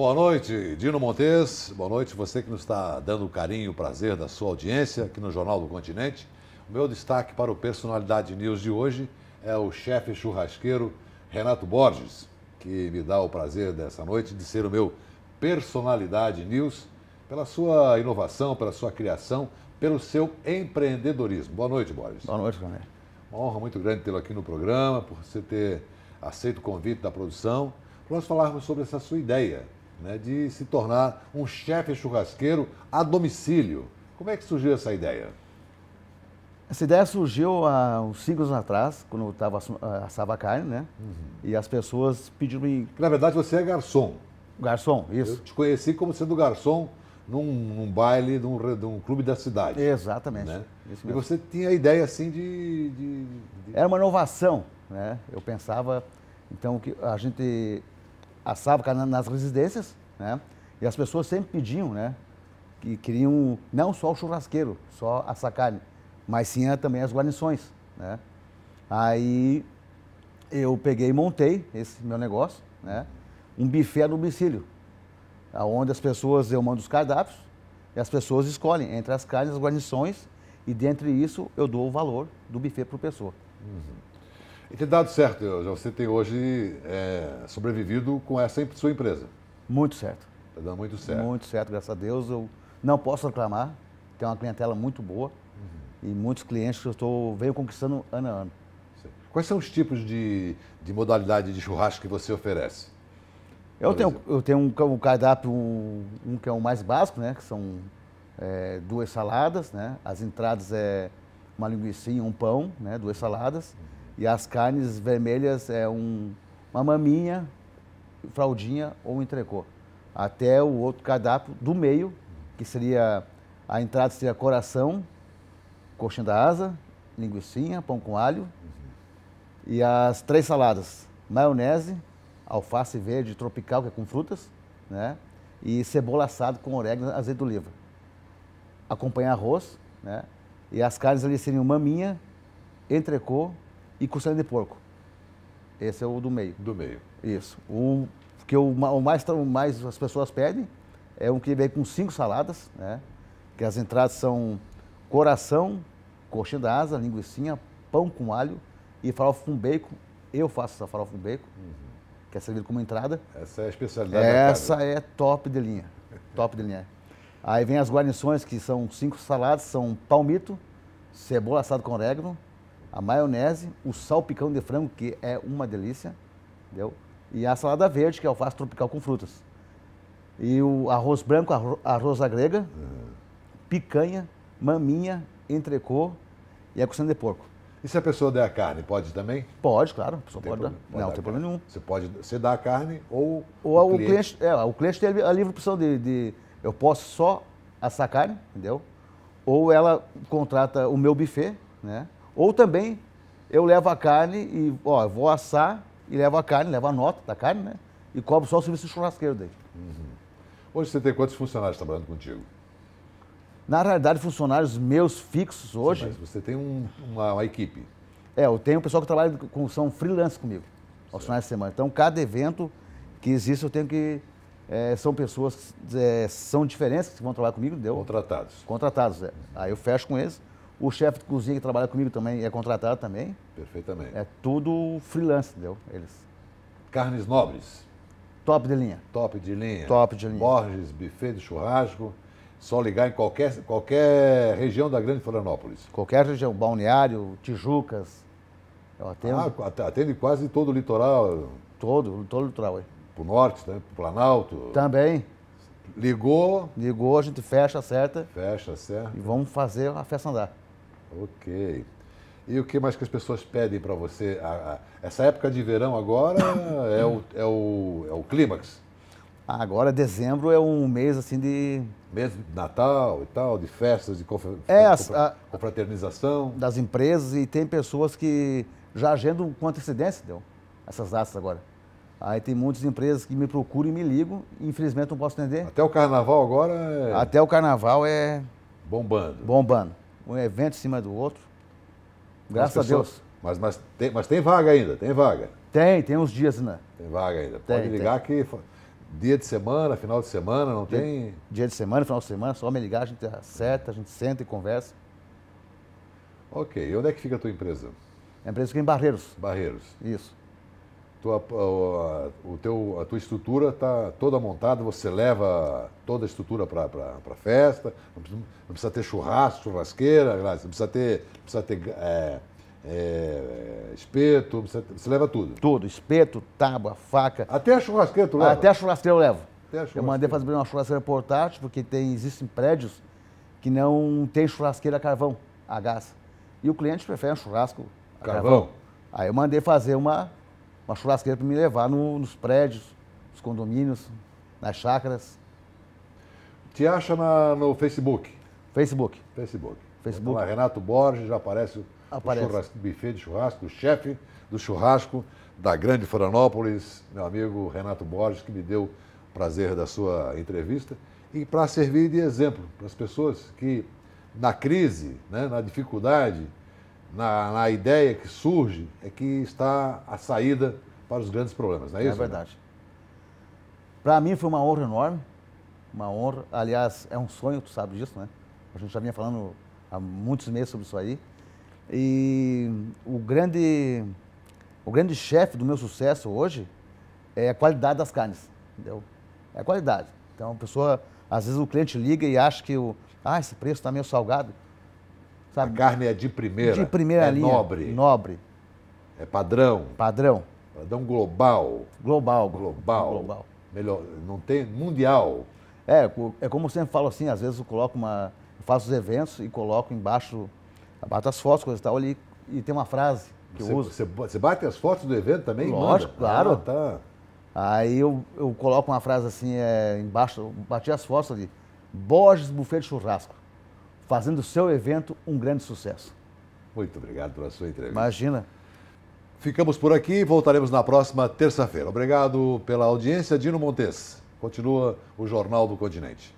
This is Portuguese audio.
Boa noite, Dino Montes. Boa noite, você que nos está dando o carinho e o prazer da sua audiência aqui no Jornal do Continente. O meu destaque para o Personalidade News de hoje é o chefe churrasqueiro Renato Borges, que me dá o prazer dessa noite de ser o meu Personalidade News pela sua inovação, pela sua criação, pelo seu empreendedorismo. Boa noite, Borges. Boa noite, René. Uma honra muito grande tê-lo aqui no programa, por você ter aceito o convite da produção, para nós falarmos sobre essa sua ideia, né, de se tornar um chefe churrasqueiro a domicílio. Como é que surgiu essa ideia? Essa ideia surgiu há uns cinco anos atrás, quando eu estava assava carne, né? Uhum. E as pessoas pediram me. Na verdade, você é garçom. Garçom, isso. Eu te conheci como sendo garçom num, num baile de um, clube da cidade. Exatamente. Né? E você tinha a ideia assim de, de, de, Era uma inovação, né? Eu pensava. Então, que a gente assava nas residências, né? E as pessoas sempre pediam, né? Que queriam não só o churrasqueiro, só assar carne, mas sim também as guarnições, né? Aí eu peguei e montei esse meu negócio, né? Um buffet a domicílio, onde as pessoas, eu mando os cardápios e as pessoas escolhem entre as carnes, as guarnições e dentre isso eu dou o valor do buffet a pessoa. Uhum. E tem dado certo, você tem hoje é, sobrevivido com essa sua empresa. Muito certo. Está dando muito certo. Muito certo, graças a Deus. Eu não posso reclamar, tem uma clientela muito boa uhum. e muitos clientes que eu estou, venho conquistando ano a ano. Quais são os tipos de, de modalidade de churrasco que você oferece? Eu tenho, eu tenho um, um cardápio, um, um, que é o mais básico, né? Que são é, duas saladas, né? As entradas é uma linguiça, um pão, né? Duas saladas. Uhum e as carnes vermelhas é um, uma maminha, fraldinha ou entrecô. Até o outro cardápio do meio, que seria a entrada seria coração, coxinha da asa, linguiçinha, pão com alho e as três saladas: maionese, alface verde tropical que é com frutas, né? E cebola assada com orégano, azeite de oliva. Acompanhar arroz, né? E as carnes ali seriam maminha, entrecô, e costela de porco. Esse é o do meio. Do meio. Isso. O que o, mais, o mais as pessoas pedem é um que vem com cinco saladas, né? Que as entradas são coração, coxinha da asa, linguiçinha, pão com alho e farofa com bacon. Eu faço essa farofa com bacon, uhum. que é servida como entrada. Essa é a especialidade Essa da é top de linha. top de linha. Aí vem as guarnições, que são cinco saladas, são palmito, cebola assada com orégano, a maionese, o salpicão de frango, que é uma delícia, entendeu? E a salada verde, que é alface tropical com frutas. E o arroz branco, arroz, arroz agrega, uhum. picanha, maminha, entrecô e a costela de porco. E se a pessoa der a carne, pode também? Pode, claro. A pessoa tem pode, dar. pode não, dar. tem problema nenhum. Você pode, você dá a carne ou. Ou o, o cliente. cliente. é, o cliente tem a livre opção de, de. Eu posso só assar a carne, entendeu? Ou ela contrata o meu buffet, né? Ou também eu levo a carne e, ó, vou assar e levo a carne, levo a nota da carne, né? E cobro só o serviço de churrasqueiro dele Uhum. Hoje você tem quantos funcionários trabalhando contigo? Na realidade, funcionários meus fixos hoje. Sim, mas você tem um, uma, uma, equipe. É, eu tenho um pessoal que trabalha com são freelance comigo, aos finais de semana. Então, cada evento que existe, eu tenho que. É, são pessoas, é, são diferentes que vão trabalhar comigo, deu? Contratados. Contratados, é. Aí eu fecho com eles o chefe de cozinha que trabalha comigo também é contratado também. Perfeitamente. É tudo freelance, entendeu? Eles. Carnes nobres. Top de linha. Top de linha. Top de linha. Borges, buffet de churrasco. Só ligar em qualquer, qualquer região da Grande Florianópolis. Qualquer região, Balneário, Tijucas. Eu atendo. Ah, atende quase todo o litoral. Todo, todo o litoral, é. Pro norte, né? pro Planalto. Também. Ligou. Ligou, a gente fecha, acerta. Fecha, acerta. E vamos fazer a festa andar. Ok. E o que mais que as pessoas pedem para você? essa época de verão agora é o, é o, é o clímax? Ah, agora, dezembro é um mês assim de. Mês de Natal e tal, de festas, de é, confra... é, a... confraternização. Das empresas e tem pessoas que já agendam com antecedência, deu? Essas datas agora. Aí tem muitas empresas que me procuram e me ligam, e infelizmente não posso atender. Até o carnaval agora é. Até o carnaval é. Bombando. Bombando um evento em cima do outro. Graças pessoas, a Deus. Mas, mas, tem, mas tem vaga ainda, tem vaga. Tem, tem uns dias, ainda. Né? Tem vaga ainda. Pode tem, ligar tem. que dia de semana, final de semana, não dia, tem. Dia de semana, final de semana, só me ligar, a gente acerta, a gente senta e conversa. Ok. E onde é que fica a tua empresa? A empresa fica em Barreiros. Barreiros. Isso tua, o teu, a tua estrutura está toda montada, você leva toda a estrutura para a festa, não precisa, não precisa, ter churrasco, churrasqueira, não precisa ter, precisa ter é, é, espeto, precisa, você leva tudo. Tudo, espeto, tábua, faca. Até a churrasqueira tu leva? Até a churrasqueira eu levo. Churrasqueira. Eu mandei fazer uma churrasqueira portátil, porque tem, existem prédios que não tem churrasqueira a carvão, a gás. E o cliente prefere um churrasco a carvão. carvão. Aí eu mandei fazer uma uma churrasqueira para me levar no, nos prédios, nos condomínios, nas chácaras. Te acha na, no Facebook? Facebook. Facebook. Facebook. Então, Renato Borges, já aparece, aparece. o churrasco, buffet de churrasco, o chefe do churrasco da Grande Florianópolis, meu amigo Renato Borges, que me deu o prazer da sua entrevista. E para servir de exemplo para as pessoas que, na crise, né, na dificuldade, na, na, ideia que surge é que está a saída para os grandes problemas, não é, é isso? É verdade. Para mim foi uma honra enorme, uma honra. Aliás, é um sonho, tu sabe disso, né? A gente já vinha falando há muitos meses sobre isso aí. E o grande, o grande chefe do meu sucesso hoje é a qualidade das carnes, entendeu? É a qualidade. Então, a pessoa, às vezes o cliente liga e acha que o, ah, esse preço está meio salgado. Sabe? A carne é de primeira. De primeira é linha. Nobre. Nobre. É padrão. Padrão. Padrão global. Global. Global. Global. Melhor, não tem mundial. É, é como eu sempre falo assim, às vezes eu coloco uma. Eu faço os eventos e coloco embaixo, bato as fotos, coisa e tal, ali, e tem uma frase que você, eu uso. Você, você bate as fotos do evento também? Lógico, manda? claro. Ah, tá. Aí eu, eu coloco uma frase assim, é, embaixo, bati as fotos ali. Borges Buffet de Churrasco fazendo o seu evento um grande sucesso. Muito obrigado pela sua entrevista. Imagina. Ficamos por aqui e voltaremos na próxima terça-feira. Obrigado pela audiência, Dino Montes. Continua o Jornal do Continente.